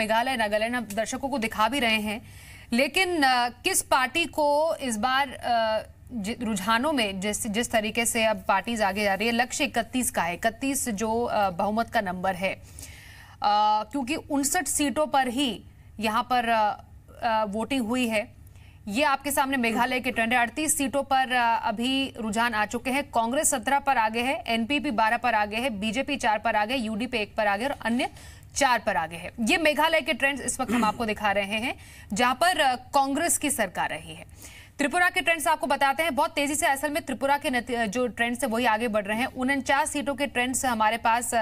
मेघालय नागालैंड हम दर्शकों को दिखा भी रहे हैं लेकिन आ, किस पार्टी को इस बार आ, रुझानों में जिस जिस तरीके से अब पार्टीज आगे जा रही है लक्ष्य इकतीस का है इकतीस जो बहुमत का नंबर है क्योंकि उनसठ सीटों पर ही यहाँ पर वोटिंग हुई है ये आपके सामने मेघालय के ट्रेंड है अड़तीस सीटों पर अभी रुझान आ चुके हैं कांग्रेस सत्रह पर आगे है एनपीपी बारह पर आगे है बीजेपी चार पर आगे यूडीपी एक पर आगे और अन्य चार पर आगे है ये मेघालय के ट्रेंड्स इस वक्त हम आपको दिखा रहे हैं जहां पर कांग्रेस की सरकार रही है त्रिपुरा के ट्रेंड्स आपको बताते हैं बहुत तेजी से असल में त्रिपुरा के जो ट्रेंड्स है वही आगे बढ़ रहे हैं उनचास सीटों के ट्रेंड्स हमारे पास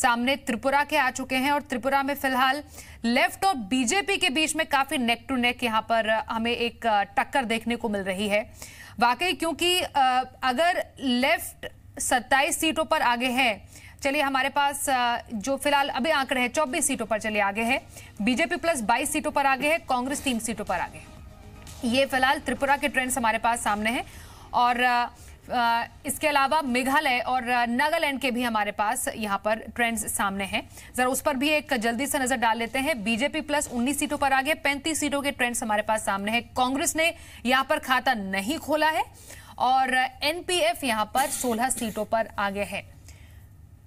सामने त्रिपुरा के आ चुके हैं और त्रिपुरा में फिलहाल लेफ्ट और बीजेपी के बीच में काफी नेक टू नेक यहाँ पर हमें एक टक्कर देखने को मिल रही है वाकई क्योंकि अगर लेफ्ट सत्ताईस सीटों पर आगे है चलिए हमारे पास जो फिलहाल अभी आंकड़े हैं चौबीस सीटों पर चलिए आगे है बीजेपी प्लस बाईस सीटों पर आगे है कांग्रेस तीन सीटों पर आगे है ये फिलहाल त्रिपुरा के ट्रेंड्स हमारे पास सामने हैं और इसके अलावा मेघालय और नागालैंड के भी हमारे पास यहाँ पर ट्रेंड्स सामने हैं जरा उस पर भी एक जल्दी से नजर डाल लेते हैं बीजेपी प्लस 19 सीटों पर आगे 35 सीटों के ट्रेंड्स हमारे पास सामने हैं कांग्रेस ने यहाँ पर खाता नहीं खोला है और एनपीएफ यहाँ पर 16 सीटों पर आगे है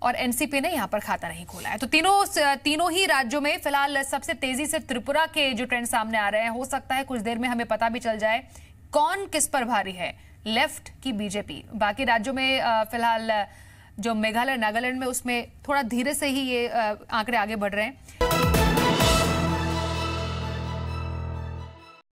और एनसीपी ने यहां पर खाता नहीं खोला है तो तीनों तीनों ही राज्यों में फिलहाल सबसे तेजी से त्रिपुरा के जो ट्रेंड सामने आ रहे हैं हो सकता है कुछ देर में हमें पता भी चल जाए कौन किस पर भारी है लेफ्ट की बीजेपी बाकी राज्यों में फिलहाल जो मेघालय नागालैंड में उसमें थोड़ा धीरे से ही ये आंकड़े आगे बढ़ रहे हैं